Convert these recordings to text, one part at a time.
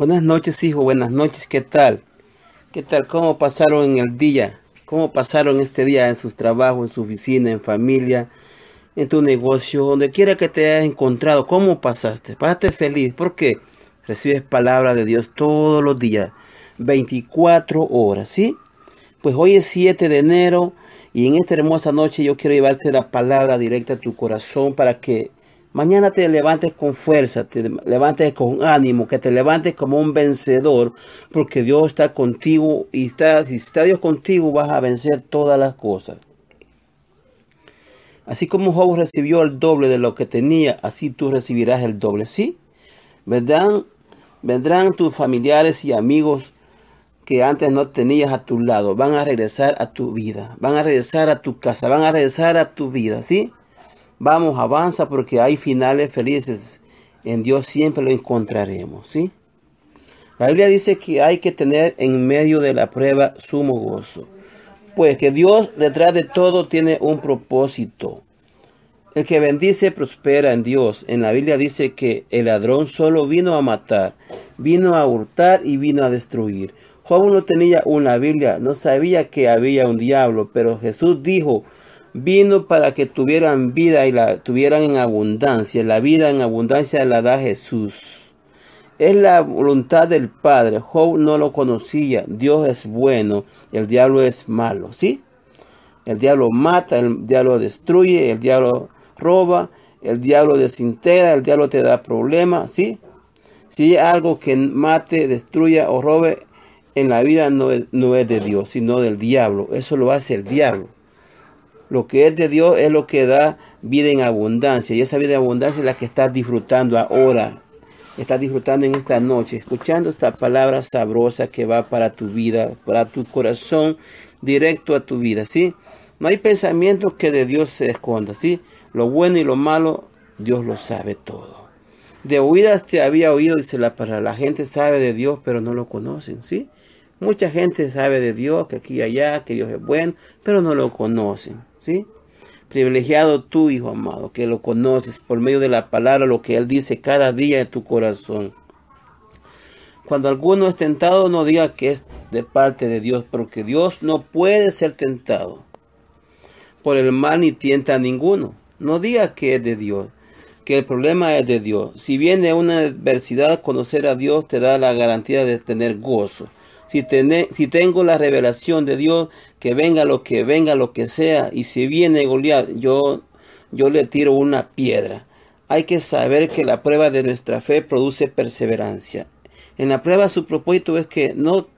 Buenas noches, hijo. Buenas noches. ¿Qué tal? ¿Qué tal? ¿Cómo pasaron en el día? ¿Cómo pasaron este día en sus trabajos, en su oficina, en familia, en tu negocio, donde quiera que te hayas encontrado? ¿Cómo pasaste? Pasaste feliz. ¿Por qué? Recibes palabra de Dios todos los días, 24 horas, ¿sí? Pues hoy es 7 de enero y en esta hermosa noche yo quiero llevarte la palabra directa a tu corazón para que Mañana te levantes con fuerza, te levantes con ánimo, que te levantes como un vencedor, porque Dios está contigo y está, si está Dios contigo vas a vencer todas las cosas. Así como Job recibió el doble de lo que tenía, así tú recibirás el doble, ¿sí? Vendrán tus familiares y amigos que antes no tenías a tu lado, van a regresar a tu vida, van a regresar a tu casa, van a regresar a tu vida, ¿sí? Vamos, avanza porque hay finales felices. En Dios siempre lo encontraremos, ¿sí? La Biblia dice que hay que tener en medio de la prueba sumo gozo. Pues que Dios detrás de todo tiene un propósito. El que bendice prospera en Dios. En la Biblia dice que el ladrón solo vino a matar, vino a hurtar y vino a destruir. Juan no tenía una Biblia, no sabía que había un diablo, pero Jesús dijo, vino para que tuvieran vida y la tuvieran en abundancia. La vida en abundancia la da Jesús. Es la voluntad del Padre. Job no lo conocía. Dios es bueno, el diablo es malo. ¿Sí? El diablo mata, el diablo destruye, el diablo roba, el diablo desintegra, el diablo te da problemas. ¿Sí? Si algo que mate, destruya o robe en la vida no es de Dios, sino del diablo. Eso lo hace el diablo. Lo que es de Dios es lo que da vida en abundancia. Y esa vida en abundancia es la que estás disfrutando ahora. Estás disfrutando en esta noche, escuchando esta palabra sabrosa que va para tu vida, para tu corazón, directo a tu vida, ¿sí? No hay pensamiento que de Dios se esconda, ¿sí? Lo bueno y lo malo, Dios lo sabe todo. De oídas te había oído, dice la palabra. La gente sabe de Dios, pero no lo conocen, ¿sí? Mucha gente sabe de Dios, que aquí y allá, que Dios es bueno, pero no lo conocen. ¿sí? Privilegiado tú, hijo amado, que lo conoces por medio de la palabra, lo que Él dice cada día en tu corazón. Cuando alguno es tentado, no diga que es de parte de Dios, porque Dios no puede ser tentado por el mal ni tienta a ninguno. No diga que es de Dios, que el problema es de Dios. Si viene una adversidad, conocer a Dios te da la garantía de tener gozo si, tengo la revelación de Dios, que venga lo que venga, lo que sea, y si viene Goliat, yo, yo le tiro una piedra. Hay que saber que la prueba de nuestra fe produce perseverancia. En la prueba su propósito es que no,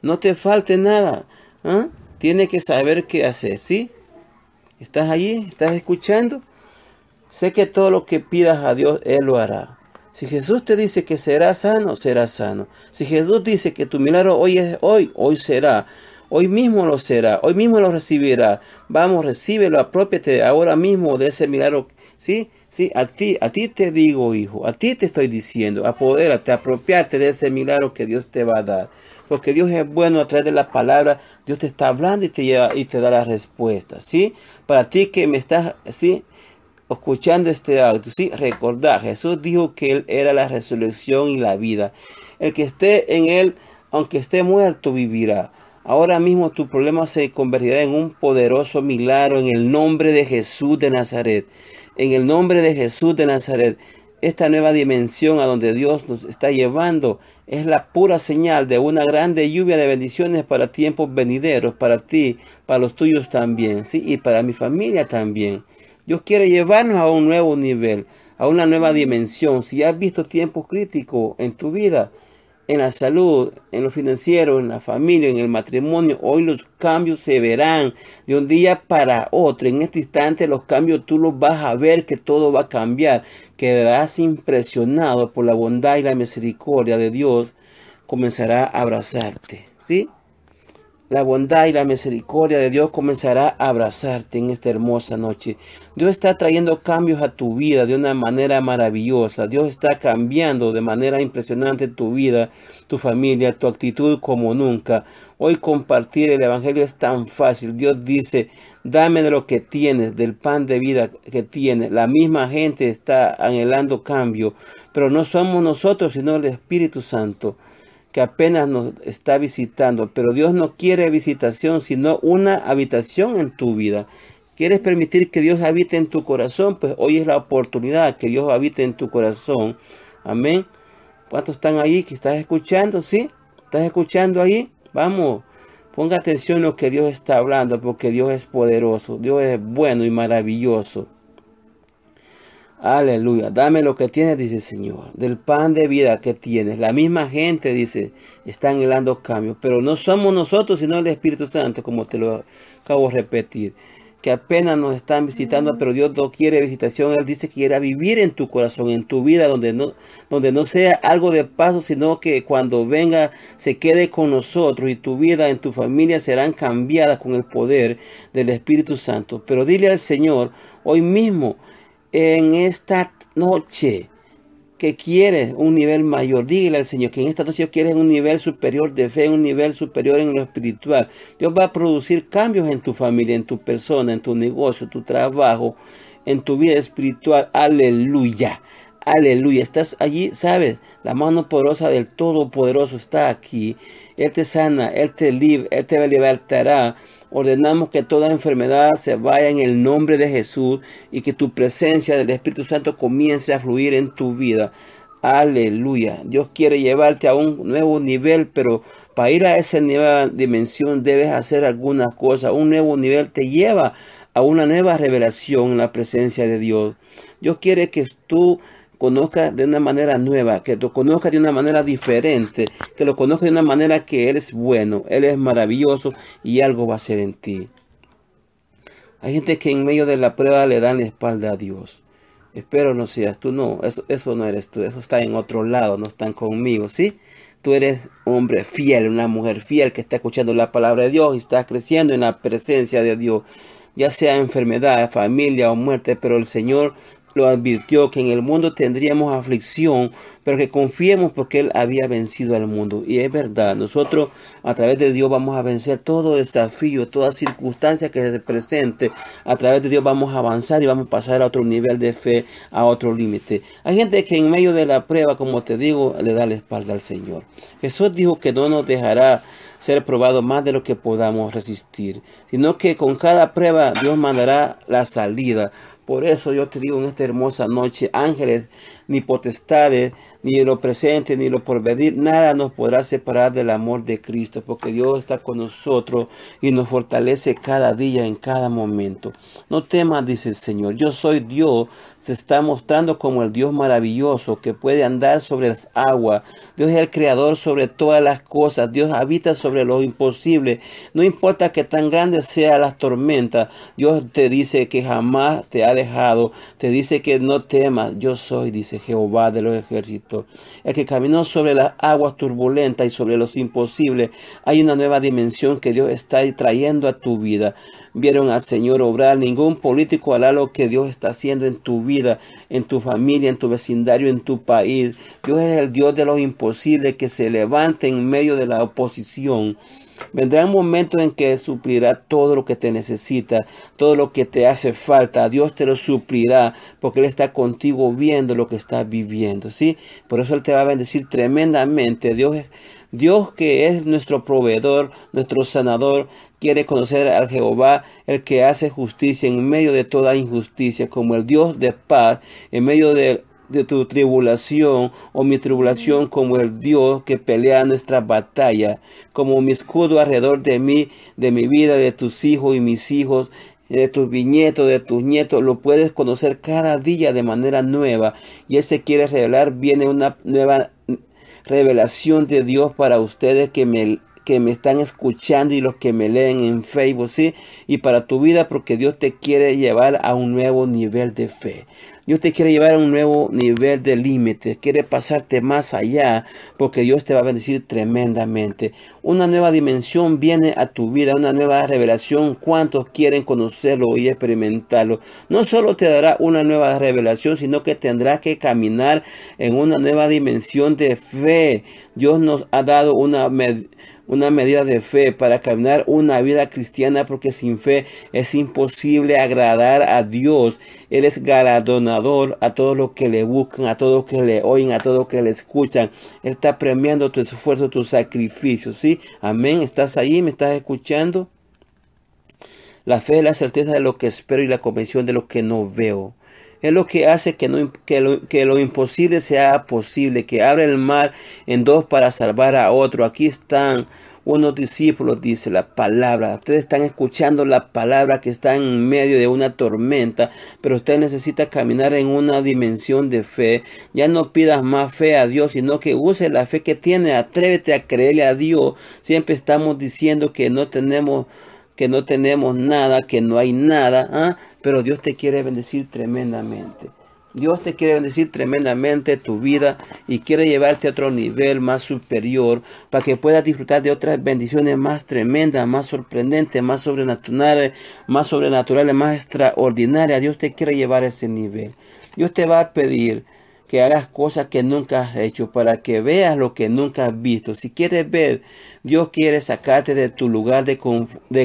no te falte nada. ¿ah? Tienes que saber qué hacer, ¿sí? ¿Estás allí? ¿Estás escuchando? Sé que todo lo que pidas a Dios, Él lo hará. Si Jesús te dice que será sano, será sano. Si Jesús dice que tu milagro hoy es hoy, hoy será. Hoy mismo lo será, hoy mismo lo recibirá. Vamos, recíbelo, apropiate ahora mismo de ese milagro. ¿Sí? Sí, a ti, a ti te digo, hijo, a ti te estoy diciendo, apodérate, apropiate de ese milagro que Dios te va a dar. Porque Dios es bueno a través de la palabra, Dios te está hablando y te, lleva, y te da la respuesta, ¿sí? Para ti que me estás, ¿sí? escuchando este acto, sí, recordar, Jesús dijo que Él era la resurrección y la vida. El que esté en Él, aunque esté muerto, vivirá. Ahora mismo tu problema se convertirá en un poderoso milagro en el nombre de Jesús de Nazaret. En el nombre de Jesús de Nazaret. Esta nueva dimensión a donde Dios nos está llevando es la pura señal de una grande lluvia de bendiciones para tiempos venideros, para ti, para los tuyos también, ¿sí? y para mi familia también. Dios quiere llevarnos a un nuevo nivel, a una nueva mm. dimensión. Si has visto tiempos críticos en tu vida, en la salud, en lo financiero, en la familia, en el matrimonio. Hoy los cambios se verán de un día para otro. En este instante los cambios tú los vas a ver que todo va a cambiar. Quedarás impresionado por la bondad y la misericordia de Dios. Comenzará a abrazarte. ¿Sí? La bondad y la misericordia de Dios comenzará a abrazarte en esta hermosa noche. Dios está trayendo cambios a tu vida de una manera maravillosa. Dios está cambiando de manera impresionante tu vida, tu familia, tu actitud como nunca. Hoy compartir el Evangelio es tan fácil. Dios dice, dame de lo que tienes, del pan de vida que tienes. La misma gente está anhelando cambio, pero no somos nosotros, sino el Espíritu Santo que apenas nos está visitando, pero Dios no quiere visitación, sino una habitación en tu vida. ¿Quieres permitir que Dios habite en tu corazón? Pues hoy es la oportunidad que Dios habite en tu corazón. Amén. ¿Cuántos están ahí que estás escuchando? ¿Sí? ¿Estás escuchando ahí? Vamos. Ponga atención a lo que Dios está hablando, porque Dios es poderoso, Dios es bueno y maravilloso. Aleluya, dame lo que tienes, dice el Señor, del pan de vida que tienes. La misma gente, dice, están helando cambios, pero no somos nosotros, sino el Espíritu Santo, como te lo acabo de repetir, que apenas nos están visitando, pero Dios no quiere visitación, Él dice que quiera vivir en tu corazón, en tu vida, donde no, donde no sea algo de paso, sino que cuando venga se quede con nosotros y tu vida, en tu familia serán cambiadas con el poder del Espíritu Santo. Pero dile al Señor, hoy mismo, en esta noche que quieres un nivel mayor. Dígale al Señor que en esta noche quieres un nivel superior de fe, un nivel superior en lo espiritual. Dios va a producir cambios en tu familia, en tu persona, en tu negocio, tu trabajo, en tu vida espiritual. Aleluya. Aleluya. Estás allí, sabes, la mano poderosa del Todopoderoso está aquí. Él te sana, Él te libra, Él te libertará ordenamos que toda enfermedad se vaya en el nombre de Jesús y que tu presencia del Espíritu Santo comience a fluir en tu vida. Aleluya. Dios quiere llevarte a un nuevo nivel, pero para ir a esa nueva dimensión debes hacer algunas cosas. Un nuevo nivel te lleva a una nueva revelación en la presencia de Dios. Dios quiere que tú conozca de una manera nueva, que lo conozca de una manera diferente, que lo conozca de una manera que Él es bueno, Él es maravilloso y algo va a ser en ti. Hay gente que en medio de la prueba le dan la espalda a Dios. Espero no seas tú, no, eso, eso no eres tú, eso está en otro lado, no están conmigo, ¿sí? tú eres hombre fiel, una mujer fiel que está escuchando la palabra de Dios y está creciendo en la presencia de Dios, ya sea enfermedad, familia o muerte, pero el Señor lo advirtió que en el mundo tendríamos aflicción, pero que confiemos porque Él había vencido al mundo. Y es verdad, nosotros a través de Dios vamos a vencer todo desafío, toda circunstancia que se presente. A través de Dios vamos a avanzar y vamos a pasar a otro nivel de fe, a otro límite. Hay gente que en medio de la prueba, como te digo, le da la espalda al Señor. Jesús dijo que no nos dejará ser probado más de lo que podamos resistir, sino que con cada prueba Dios mandará la salida por eso yo te digo en esta hermosa noche, ángeles, ni potestades, ni lo presente, ni lo por venir, nada nos podrá separar del amor de Cristo, porque Dios está con nosotros y nos fortalece cada día, en cada momento. No temas, dice el Señor, yo soy Dios se está mostrando como el Dios maravilloso que puede andar sobre las aguas. Dios es el creador sobre todas las cosas. Dios habita sobre lo imposible. No importa que tan grandes sean las tormentas. Dios te dice que jamás te ha dejado. Te dice que no temas. Yo soy, dice Jehová de los ejércitos. El que caminó sobre las aguas turbulentas y sobre los imposibles. Hay una nueva dimensión que Dios está trayendo a tu vida. Vieron al Señor obrar. Ningún político hará lo que Dios está haciendo en tu vida en tu familia, en tu vecindario, en tu país. Dios es el Dios de los imposibles que se levanta en medio de la oposición. Vendrá un momento en que suplirá todo lo que te necesita, todo lo que te hace falta. Dios te lo suplirá porque Él está contigo viendo lo que estás viviendo, ¿sí? Por eso Él te va a bendecir tremendamente. Dios, es Dios que es nuestro proveedor, nuestro sanador, quiere conocer al Jehová, el que hace justicia en medio de toda injusticia, como el Dios de paz, en medio de, tu tribulación o mi tribulación, como el Dios que pelea nuestra batalla, como mi escudo alrededor de mí, de mi vida, de tus hijos y mis hijos, de tus viñetos, de tus nietos, lo puedes conocer cada día de manera nueva. Y ese quiere revelar, viene una nueva revelación de Dios para ustedes que me que me están escuchando y los que me leen en Facebook, ¿sí? Y para tu vida, porque Dios te quiere llevar a un nuevo nivel de fe. Dios te quiere llevar a un nuevo nivel de límite quiere pasarte más allá, porque Dios te va a bendecir tremendamente. Una nueva dimensión viene a tu vida, una nueva revelación. ¿Cuántos quieren conocerlo y experimentarlo? No solo te dará una nueva revelación, sino que tendrás que caminar en una nueva dimensión de fe. Dios nos ha dado una una medida de fe para caminar una vida cristiana porque sin fe es imposible agradar a Dios. Él es galardonador a todos los que le buscan, a todos los que le oyen, a todos los que le escuchan. Él está premiando tu esfuerzo, tu sacrificio. ¿Sí? Amén. ¿Estás ahí? ¿Me estás escuchando? La fe es la certeza de lo que espero y la convención de lo que no veo. Es lo que hace que, no, que, lo, que, lo, imposible sea posible, que abre el mar en dos para salvar a otro. Aquí están unos discípulos, dice la palabra. Ustedes están escuchando la palabra que está en medio de una tormenta, pero usted necesita caminar en una dimensión de fe. Ya no pidas más fe a Dios, sino que use la fe que tiene. Atrévete a creerle a Dios. Siempre estamos diciendo que no tenemos que no tenemos nada, que no hay nada, ¿ah? pero Dios te quiere bendecir tremendamente. Dios te quiere bendecir tremendamente tu vida y quiere llevarte a otro nivel más superior para que puedas disfrutar de otras bendiciones más tremendas, más sorprendentes, más sobrenaturales, más sobrenaturales, más extraordinarias. Dios te quiere llevar a ese nivel. Dios te va a pedir que hagas cosas que nunca has hecho para que veas lo que nunca has visto. Si quieres ver Dios quiere sacarte de tu lugar de,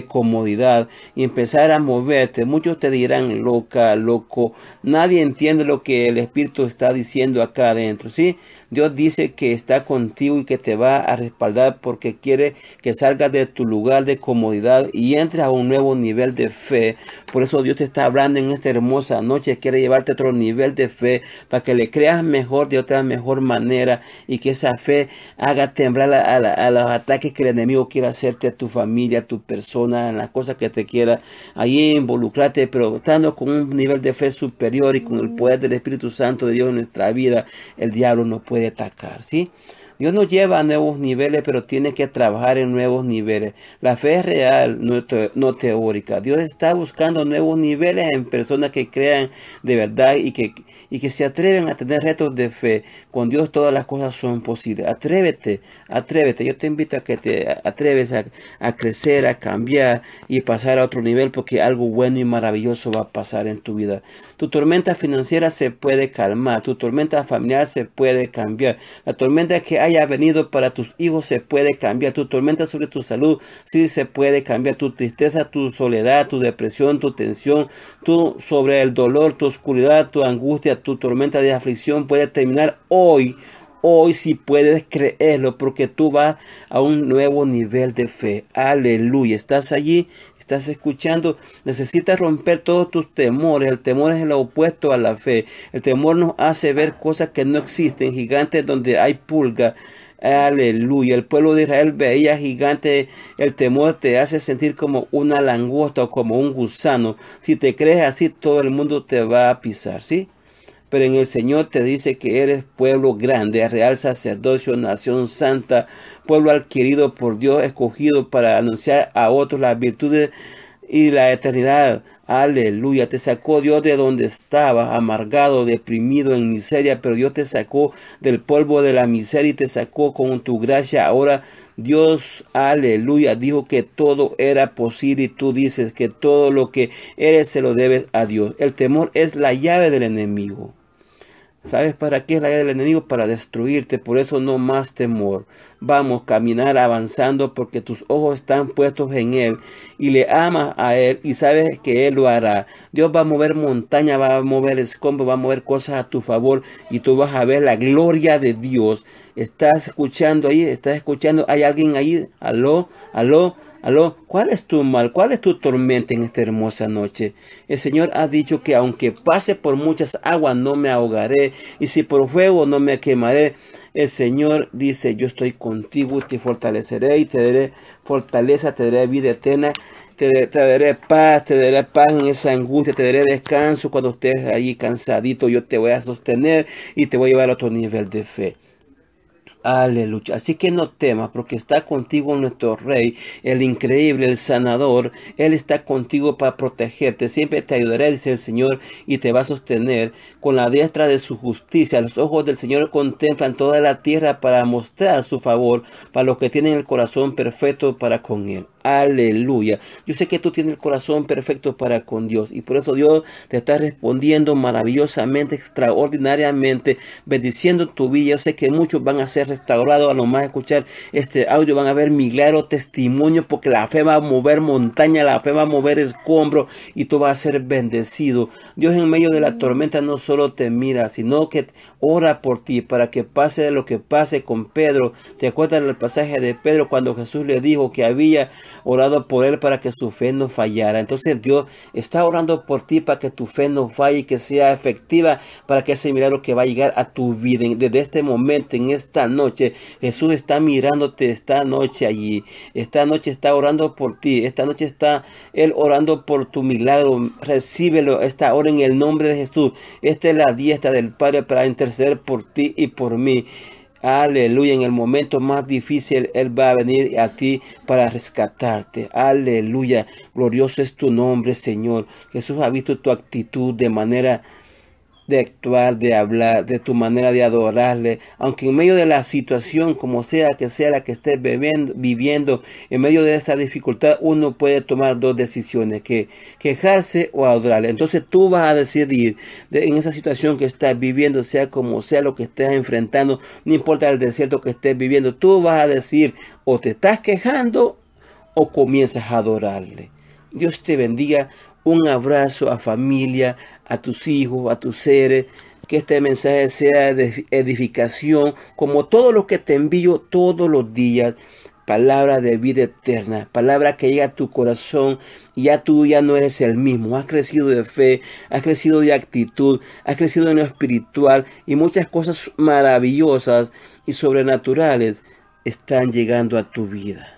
comodidad y empezar a moverte. Muchos te dirán loca, loco. Nadie entiende lo que el Espíritu está diciendo acá adentro. ¿sí? Dios dice que está contigo y que te va a respaldar porque quiere que salgas de tu lugar de comodidad y entres a un nuevo nivel de fe. Por eso Dios te está hablando en esta hermosa noche. Quiere llevarte a otro nivel de fe para que le creas mejor de otra mejor manera y que esa fe haga temblar a los ataques que el enemigo quiera hacerte a tu familia, a tu persona, a la cosa que te quiera. Ahí involucrate, pero estando con un nivel de fe superior y con el poder del Espíritu Santo de Dios en nuestra vida, el diablo no puede atacar, ¿sí? Dios nos lleva a nuevos niveles, pero tiene que trabajar en nuevos niveles. La fe es real, no, teórica. Dios está buscando nuevos niveles en personas que crean de verdad y que, y que se atreven a tener retos de fe. Con Dios todas las cosas son posibles. Atrévete, atrévete. Yo te invito a que te atreves a crecer, a cambiar y pasar a otro nivel porque algo bueno y maravilloso va a pasar en tu vida. Tu tormenta financiera se puede calmar, tu tormenta familiar se puede cambiar, la tormenta que haya venido para tus hijos se puede cambiar, tu tormenta sobre tu salud sí se puede cambiar, tu tristeza, tu soledad, tu depresión, tu tensión, tu sobre el dolor, tu oscuridad, tu angustia, tu tormenta de aflicción puede terminar hoy hoy si sí puedes creerlo porque tú vas a un nuevo nivel de fe. Aleluya. Estás allí, estás escuchando, necesitas romper todos tus temores. El temor es lo opuesto a la fe. El temor nos hace ver cosas que no existen, gigantes donde hay pulga. Aleluya. El pueblo de Israel veía gigantes, El temor te hace sentir como una langosta o como un gusano. Si te crees así, todo el mundo te va a pisar, ¿sí? pero en el Señor te dice que eres pueblo grande, real sacerdocio, nación santa, pueblo adquirido por Dios, escogido para anunciar a otros las virtudes y la eternidad. Aleluya, te sacó Dios de donde estabas, amargado, deprimido, en miseria, pero Dios te sacó del polvo de la miseria y te sacó con tu gracia ahora Dios, aleluya, dijo que todo era posible y tú dices que todo lo que eres se lo debes a Dios. El temor es la llave del enemigo. ¿Sabes para qué es la llave del enemigo? Para destruirte. Por eso no más temor. Vamos, caminar avanzando porque tus ojos están puestos en Él y le amas a Él y sabes que Él lo hará. Dios va a mover montaña, va a mover escombros, va a mover cosas a tu favor y tú vas a ver la gloria de Dios Estás escuchando ahí, estás escuchando, hay alguien ahí, aló, aló, aló, ¿cuál es tu mal? ¿Cuál es tu tormenta en esta hermosa noche? El Señor ha dicho que aunque pase por muchas aguas no me ahogaré y si por fuego no me quemaré. El Señor dice, yo estoy contigo, te fortaleceré y te daré fortaleza, te daré vida eterna. Te, daré paz, te daré paz en esa angustia, te daré descanso cuando estés ahí cansadito, yo te voy a sostener y te voy a llevar a otro nivel de fe. Aleluya. Así que no temas porque está contigo nuestro Rey, el increíble, el sanador. Él está contigo para protegerte. Siempre te ayudará, dice el Señor, y te va a sostener con la diestra de su justicia. Los ojos del Señor contemplan toda la tierra para mostrar su favor para los que tienen el corazón perfecto para con Él. Aleluya. Yo sé que tú tienes el corazón perfecto para con Dios y por eso Dios te está respondiendo maravillosamente, extraordinariamente, bendiciendo tu vida. Yo sé que muchos van a ser restaurados a lo más escuchar este audio, van a ver milagros, testimonio. porque la fe va a mover montaña, la fe va a mover escombro y tú vas a ser bendecido. Dios en medio de la tormenta no solo te mira, sino que ora por ti para que pase de lo que pase con Pedro. ¿Te acuerdas del pasaje de Pedro cuando Jesús le dijo que había orado por él para que su fe no fallara. Entonces Dios está orando por ti para que tu fe no falle y que sea efectiva, para que ese milagro que va a llegar a tu vida desde este momento, en esta noche, Jesús está mirándote esta noche allí, esta noche está orando por ti, esta noche está Él orando por tu milagro, recíbelo esta hora en el nombre de Jesús. Esta es la diestra del Padre para interceder por ti y por mí. Aleluya, en el momento más difícil Él va a venir a ti para rescatarte. Aleluya, glorioso es tu nombre, Señor. Jesús ha visto tu actitud de manera de actuar, de hablar, de tu manera de adorarle, aunque en medio de la situación, como sea que sea la que estés viviendo, en medio de esa dificultad, uno puede tomar dos decisiones, que quejarse o adorarle. Entonces tú vas a decidir en esa situación que estás viviendo, sea como sea lo que estés enfrentando, no importa el desierto que estés viviendo, tú vas a decir o te estás quejando o comienzas a adorarle. Dios te bendiga un abrazo a familia, a tus hijos, a tus seres. Que este mensaje sea de edificación, como todo lo que te envío todos los días. Palabra de vida eterna, palabra que llega a tu corazón. Ya tú ya no eres el mismo. Has crecido de fe, has crecido de actitud, has crecido en lo espiritual y muchas cosas maravillosas y sobrenaturales están llegando a tu vida.